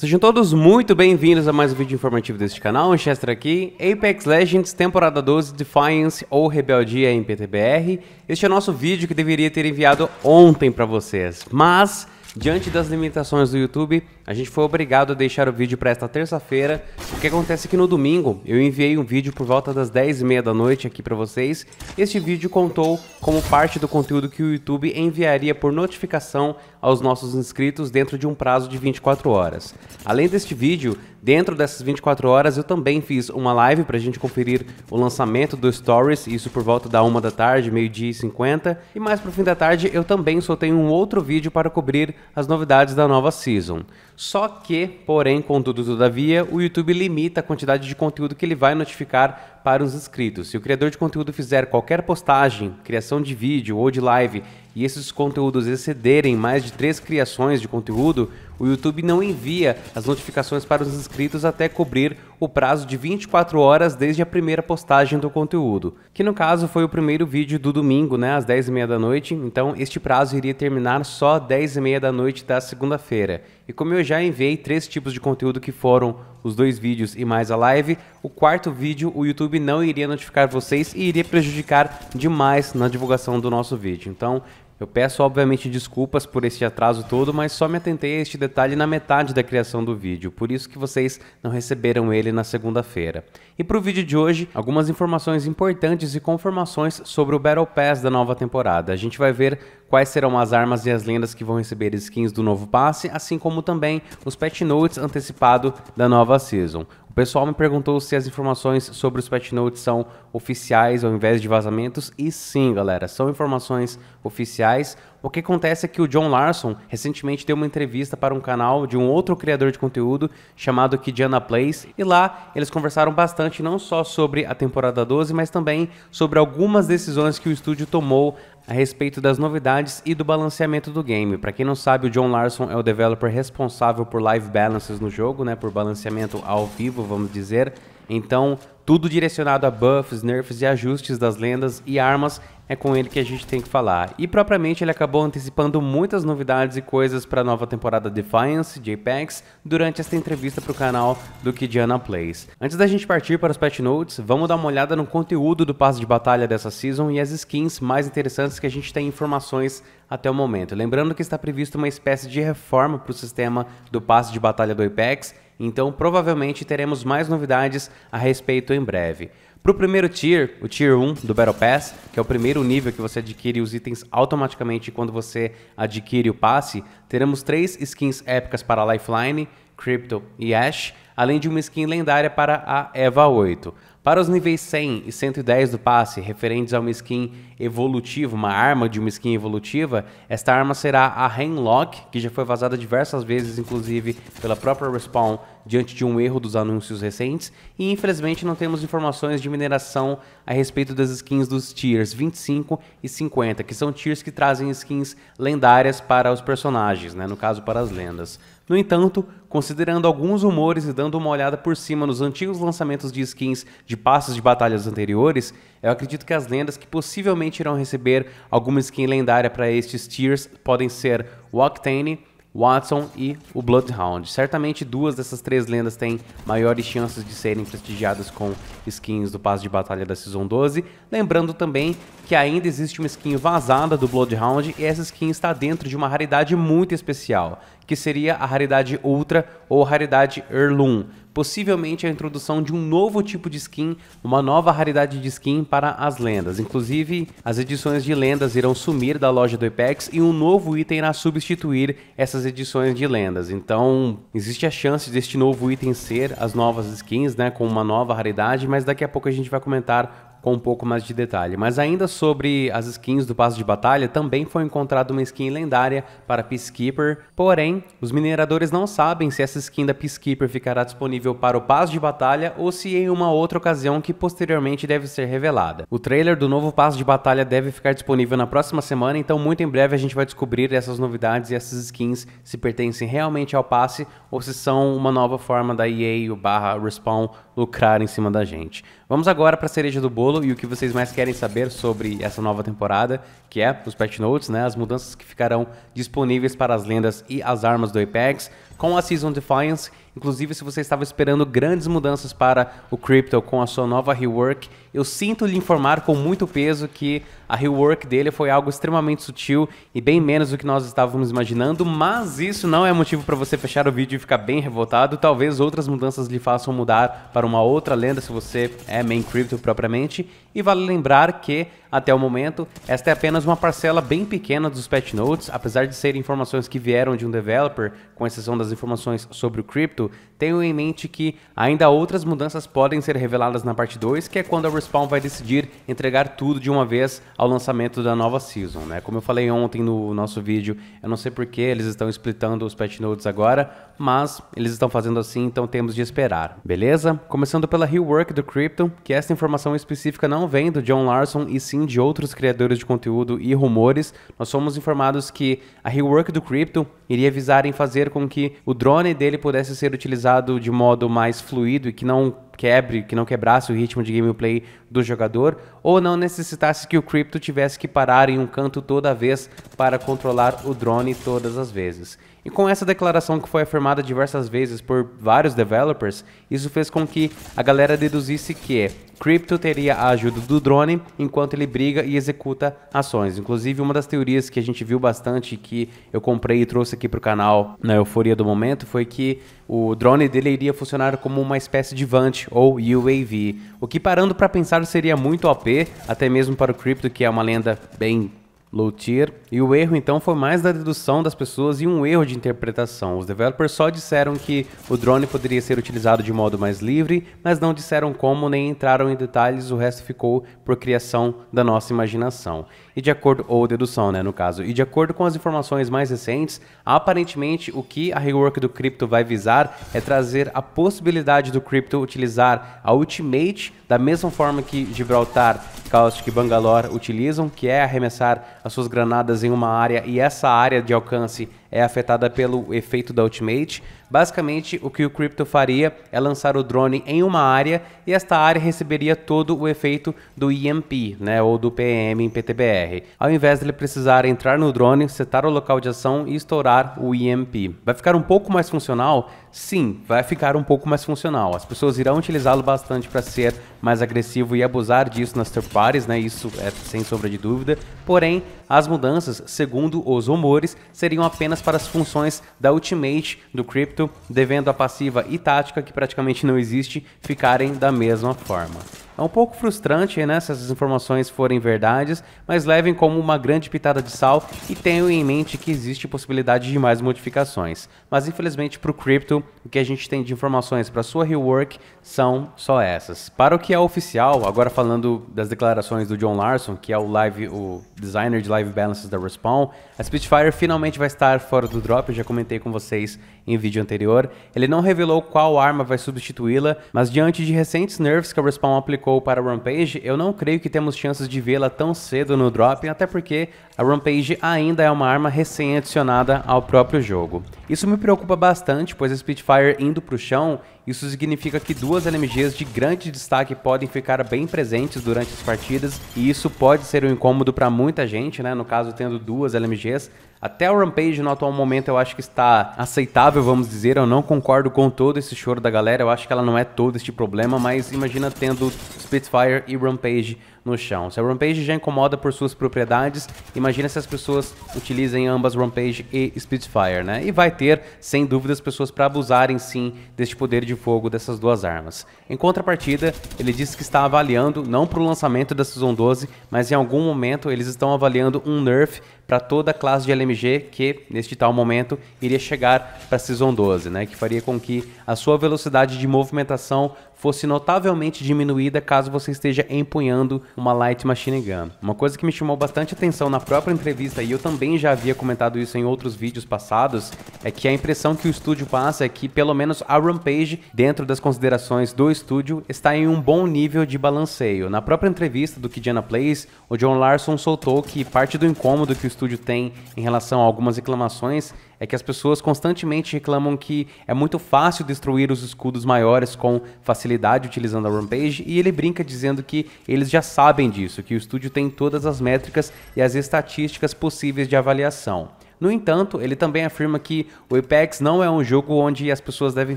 Sejam todos muito bem-vindos a mais um vídeo informativo deste canal, Chester aqui, Apex Legends temporada 12 Defiance ou Rebeldia em PTBR. Este é o nosso vídeo que deveria ter enviado ontem para vocês, mas diante das limitações do YouTube, a gente foi obrigado a deixar o vídeo para esta terça-feira. O que acontece é que no domingo eu enviei um vídeo por volta das 10h30 da noite aqui para vocês. Este vídeo contou como parte do conteúdo que o YouTube enviaria por notificação aos nossos inscritos dentro de um prazo de 24 horas. Além deste vídeo, dentro dessas 24 horas eu também fiz uma live para a gente conferir o lançamento do Stories, isso por volta da 1 da tarde, meio-dia e 50. E mais para o fim da tarde eu também soltei um outro vídeo para cobrir as novidades da nova season. Só que, porém, contudo, todavia, o YouTube limita a quantidade de conteúdo que ele vai notificar para os inscritos. Se o criador de conteúdo fizer qualquer postagem, criação de vídeo ou de live e esses conteúdos excederem mais de três criações de conteúdo, o YouTube não envia as notificações para os inscritos até cobrir o prazo de 24 horas desde a primeira postagem do conteúdo, que no caso foi o primeiro vídeo do domingo, né, às 10h30 da noite, então este prazo iria terminar só às 10h30 da noite da segunda-feira. E como eu já enviei três tipos de conteúdo que foram os dois vídeos e mais a live, o quarto vídeo o YouTube não iria notificar vocês e iria prejudicar demais na divulgação do nosso vídeo. Então eu peço, obviamente, desculpas por este atraso todo, mas só me atentei a este detalhe na metade da criação do vídeo, por isso que vocês não receberam ele na segunda-feira. E para o vídeo de hoje, algumas informações importantes e confirmações sobre o Battle Pass da nova temporada. A gente vai ver quais serão as armas e as lendas que vão receber skins do novo passe, assim como também os patch notes antecipado da nova season. O pessoal me perguntou se as informações sobre os patch notes são oficiais ao invés de vazamentos, e sim, galera, são informações oficiais. O que acontece é que o John Larson recentemente deu uma entrevista para um canal de um outro criador de conteúdo chamado Kidiana Plays, e lá eles conversaram bastante não só sobre a temporada 12, mas também sobre algumas decisões que o estúdio tomou a respeito das novidades e do balanceamento do game. Para quem não sabe, o John Larson é o developer responsável por live balances no jogo, né, por balanceamento ao vivo, vamos dizer. Então, tudo direcionado a buffs, nerfs e ajustes das lendas e armas é com ele que a gente tem que falar. E propriamente ele acabou antecipando muitas novidades e coisas para a nova temporada Defiance de Apex durante esta entrevista para o canal do Kidiana Plays. Antes da gente partir para os patch notes, vamos dar uma olhada no conteúdo do passe de batalha dessa season e as skins mais interessantes que a gente tem informações até o momento. Lembrando que está previsto uma espécie de reforma para o sistema do passe de batalha do Apex então, provavelmente teremos mais novidades a respeito em breve. Para o primeiro tier, o tier 1 do Battle Pass, que é o primeiro nível que você adquire os itens automaticamente quando você adquire o passe, teremos três skins épicas para Lifeline, Crypto e Ash, além de uma skin lendária para a Eva 8. Para os níveis 100 e 110 do passe, referentes a uma skin evolutiva, uma arma de uma skin evolutiva, esta arma será a Hemlock, que já foi vazada diversas vezes, inclusive pela própria Respawn diante de um erro dos anúncios recentes e infelizmente não temos informações de mineração a respeito das skins dos tiers 25 e 50, que são tiers que trazem skins lendárias para os personagens, né? no caso para as lendas. No entanto, considerando alguns rumores e dando uma olhada por cima nos antigos lançamentos de skins de passos de batalhas anteriores, eu acredito que as lendas que possivelmente irão receber alguma skin lendária para estes tiers podem ser o Octane, Watson e o Bloodhound. Certamente duas dessas três lendas têm maiores chances de serem prestigiadas com skins do passe de batalha da Season 12. Lembrando também que ainda existe uma skin vazada do Bloodhound e essa skin está dentro de uma raridade muito especial, que seria a raridade Ultra ou raridade Heirloom, possivelmente a introdução de um novo tipo de skin, uma nova raridade de skin para as lendas. Inclusive, as edições de lendas irão sumir da loja do Apex e um novo item irá substituir essas edições de lendas. Então, existe a chance deste novo item ser as novas skins, né, com uma nova raridade, mas daqui a pouco a gente vai comentar com um pouco mais de detalhe. Mas ainda sobre as skins do passo de batalha, também foi encontrada uma skin lendária para Peacekeeper, porém, os mineradores não sabem se essa skin da Peacekeeper ficará disponível para o passo de batalha ou se em uma outra ocasião que posteriormente deve ser revelada. O trailer do novo passo de batalha deve ficar disponível na próxima semana, então muito em breve a gente vai descobrir essas novidades e essas skins se pertencem realmente ao passe ou se são uma nova forma da EA barra Respawn lucrar em cima da gente. Vamos agora para a cereja do bolo e o que vocês mais querem saber sobre essa nova temporada, que é os patch notes, né, as mudanças que ficarão disponíveis para as lendas e as armas do Apex, com a Season Defiance Inclusive, se você estava esperando grandes mudanças para o Crypto com a sua nova rework, eu sinto lhe informar com muito peso que a rework dele foi algo extremamente sutil e bem menos do que nós estávamos imaginando, mas isso não é motivo para você fechar o vídeo e ficar bem revoltado. Talvez outras mudanças lhe façam mudar para uma outra lenda se você é main crypto propriamente. E vale lembrar que, até o momento, esta é apenas uma parcela bem pequena dos patch notes, apesar de serem informações que vieram de um developer, com exceção das informações sobre o crypto, tenho em mente que ainda outras mudanças podem ser reveladas na parte 2, que é quando a Respawn vai decidir entregar tudo de uma vez ao lançamento da nova season, né? Como eu falei ontem no nosso vídeo, eu não sei por que eles estão splitando os patch notes agora, mas eles estão fazendo assim, então temos de esperar, beleza? Começando pela rework do crypto, que essa informação específica não não vem do John Larson e sim de outros criadores de conteúdo e rumores. Nós fomos informados que a rework do Crypto iria visar em fazer com que o drone dele pudesse ser utilizado de modo mais fluido e que não quebre, que não quebrasse o ritmo de gameplay do jogador, ou não necessitasse que o Crypto tivesse que parar em um canto toda vez para controlar o drone todas as vezes. E com essa declaração que foi afirmada diversas vezes por vários developers, isso fez com que a galera deduzisse que Crypto teria a ajuda do drone enquanto ele briga e executa ações. Inclusive, uma das teorias que a gente viu bastante que eu comprei e trouxe aqui para o canal na euforia do momento foi que o drone dele iria funcionar como uma espécie de VANT ou UAV, o que parando para pensar seria muito OP, até mesmo para o Crypto, que é uma lenda bem Loutier, e o erro então foi mais da dedução das pessoas e um erro de interpretação. Os developers só disseram que o drone poderia ser utilizado de modo mais livre, mas não disseram como nem entraram em detalhes, o resto ficou por criação da nossa imaginação e de acordo ou dedução, né, no caso. E de acordo com as informações mais recentes, aparentemente o que a rework do cripto vai visar é trazer a possibilidade do cripto utilizar a Ultimate da mesma forma que Gibraltar, Caustic e Bangalore utilizam, que é arremessar as suas granadas em uma área e essa área de alcance é afetada pelo efeito da Ultimate. Basicamente, o que o Crypto faria é lançar o drone em uma área e esta área receberia todo o efeito do EMP, né, ou do PM em PTBR. Ao invés dele precisar entrar no drone, setar o local de ação e estourar o EMP. Vai ficar um pouco mais funcional Sim, vai ficar um pouco mais funcional. As pessoas irão utilizá-lo bastante para ser mais agressivo e abusar disso nas third parties, né? Isso é sem sombra de dúvida. Porém, as mudanças, segundo os rumores, seriam apenas para as funções da Ultimate do Crypto, devendo a passiva e tática, que praticamente não existe, ficarem da mesma forma. É um pouco frustrante, né, se essas informações forem verdades, mas levem como uma grande pitada de sal e tenham em mente que existe possibilidade de mais modificações. Mas infelizmente para o crypto o que a gente tem de informações para sua rework são só essas. Para o que é oficial, agora falando das declarações do John Larson, que é o live, o designer de live balances da Respawn, a Spitfire finalmente vai estar fora do drop, eu já comentei com vocês em vídeo anterior. Ele não revelou qual arma vai substituí-la, mas diante de recentes nerfs que a Respawn aplicou ficou para Rampage, eu não creio que temos chances de vê-la tão cedo no drop, até porque a Rampage ainda é uma arma recém-adicionada ao próprio jogo. Isso me preocupa bastante, pois a Spitfire indo para o chão isso significa que duas LMGs de grande destaque podem ficar bem presentes durante as partidas e isso pode ser um incômodo para muita gente, né? No caso, tendo duas LMGs. Até o Rampage no atual momento eu acho que está aceitável, vamos dizer. Eu não concordo com todo esse choro da galera. Eu acho que ela não é todo este problema, mas imagina tendo Spitfire e Rampage no chão. Se a Rampage já incomoda por suas propriedades, imagina se as pessoas utilizem ambas Rampage e Spitfire, né? E vai ter, sem dúvida, pessoas para abusarem sim deste poder de fogo dessas duas armas. Em contrapartida, ele disse que está avaliando, não para o lançamento da Season 12, mas em algum momento eles estão avaliando um nerf para toda a classe de LMG que, neste tal momento, iria chegar para a Season 12, né? que faria com que a sua velocidade de movimentação fosse notavelmente diminuída caso você esteja empunhando uma Light Machine Gun. Uma coisa que me chamou bastante atenção na própria entrevista, e eu também já havia comentado isso em outros vídeos passados, é que a impressão que o estúdio passa é que pelo menos a Rampage, dentro das considerações do estúdio, está em um bom nível de balanceio. Na própria entrevista do Kijana Plays, o John Larson soltou que parte do incômodo que o estúdio tem em relação a algumas reclamações é que as pessoas constantemente reclamam que é muito fácil destruir os escudos maiores com facilidade utilizando a Rampage, e ele brinca dizendo que eles já sabem disso, que o estúdio tem todas as métricas e as estatísticas possíveis de avaliação. No entanto, ele também afirma que o Apex não é um jogo onde as pessoas devem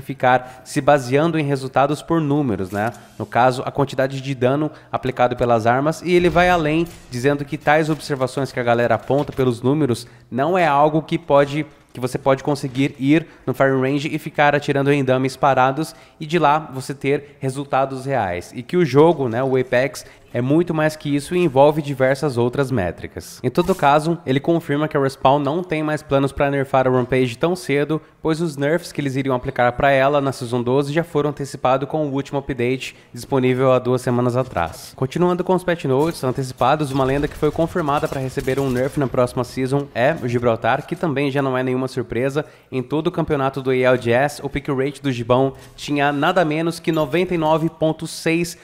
ficar se baseando em resultados por números, né? No caso, a quantidade de dano aplicado pelas armas, e ele vai além, dizendo que tais observações que a galera aponta pelos números não é algo que pode que você pode conseguir ir no Fire Range e ficar atirando em dummies parados e de lá você ter resultados reais. E que o jogo, né, o Apex, é muito mais que isso e envolve diversas outras métricas. Em todo caso, ele confirma que a Respawn não tem mais planos para nerfar a Rampage tão cedo, pois os nerfs que eles iriam aplicar para ela na Season 12 já foram antecipados com o último update disponível há duas semanas atrás. Continuando com os patch notes antecipados, uma lenda que foi confirmada para receber um nerf na próxima Season é o Gibraltar, que também já não é nenhuma surpresa. Em todo o campeonato do ELDS, o pick rate do Gibão tinha nada menos que 99.6%,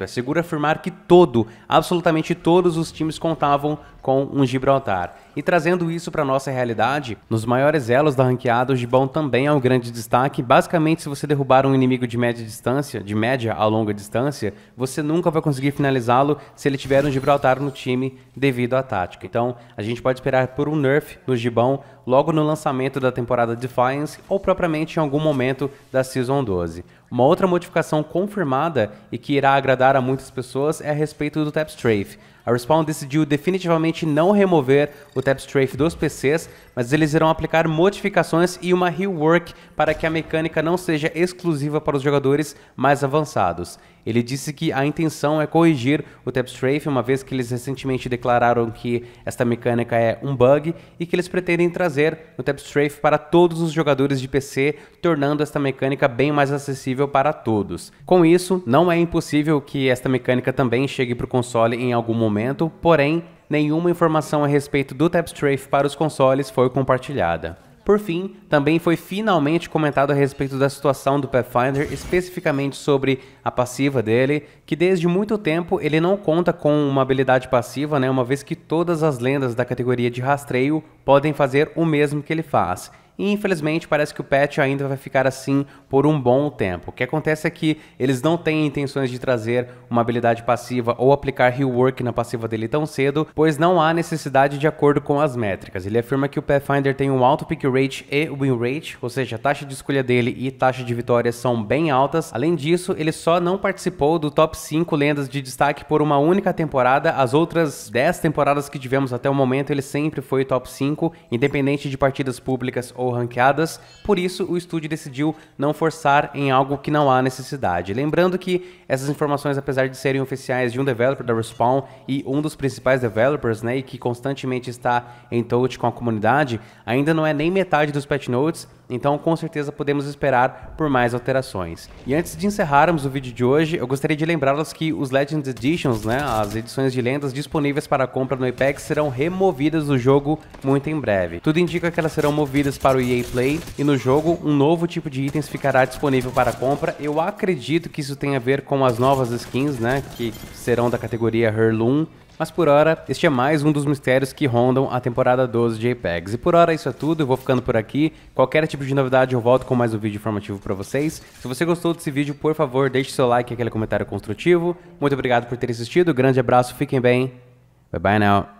é seguro afirmar que todo, absolutamente todos os times contavam com um Gibraltar. E trazendo isso para nossa realidade, nos maiores elos da ranqueada, o Gibão também é um grande destaque. Basicamente, se você derrubar um inimigo de média distância, de média a longa distância, você nunca vai conseguir finalizá-lo se ele tiver um Gibraltar no time devido à tática. Então, a gente pode esperar por um nerf no Gibão logo no lançamento da temporada Defiance ou propriamente em algum momento da Season 12. Uma outra modificação confirmada e que irá agradar a muitas pessoas é a respeito do Tapstrafe a Respawn decidiu definitivamente não remover o Tapstrafe dos PCs, mas eles irão aplicar modificações e uma rework para que a mecânica não seja exclusiva para os jogadores mais avançados. Ele disse que a intenção é corrigir o Tapstrafe, uma vez que eles recentemente declararam que esta mecânica é um bug e que eles pretendem trazer o Tapstrafe para todos os jogadores de PC, tornando esta mecânica bem mais acessível para todos. Com isso, não é impossível que esta mecânica também chegue para o console em algum momento momento, porém, nenhuma informação a respeito do Tapstrafe para os consoles foi compartilhada. Por fim, também foi finalmente comentado a respeito da situação do Pathfinder, especificamente sobre a passiva dele, que desde muito tempo ele não conta com uma habilidade passiva, né, uma vez que todas as lendas da categoria de rastreio podem fazer o mesmo que ele faz. E infelizmente parece que o patch ainda vai ficar assim por um bom tempo. O que acontece é que eles não têm intenções de trazer uma habilidade passiva ou aplicar rework na passiva dele tão cedo, pois não há necessidade de acordo com as métricas. Ele afirma que o Pathfinder tem um alto pick rate e win rate, ou seja, a taxa de escolha dele e taxa de vitórias são bem altas. Além disso, ele só não participou do top 5 lendas de destaque por uma única temporada. As outras 10 temporadas que tivemos até o momento, ele sempre foi top 5, independente de partidas públicas ou ou ranqueadas, por isso o estúdio decidiu não forçar em algo que não há necessidade. Lembrando que essas informações, apesar de serem oficiais de um developer da Respawn e um dos principais developers, né, e que constantemente está em touch com a comunidade, ainda não é nem metade dos patch notes então com certeza podemos esperar por mais alterações. E antes de encerrarmos o vídeo de hoje, eu gostaria de lembrá-los que os Legends Editions, né, as edições de lendas disponíveis para compra no Apex serão removidas do jogo muito em breve. Tudo indica que elas serão movidas para o EA Play e no jogo um novo tipo de itens ficará disponível para compra. Eu acredito que isso tem a ver com as novas skins, né, que serão da categoria Herloom mas por hora, este é mais um dos mistérios que rondam a temporada 12 de JPEGs. E por hora isso é tudo, eu vou ficando por aqui. Qualquer tipo de novidade eu volto com mais um vídeo informativo para vocês. Se você gostou desse vídeo, por favor, deixe seu like e aquele comentário construtivo. Muito obrigado por ter assistido, grande abraço, fiquem bem. Bye bye now.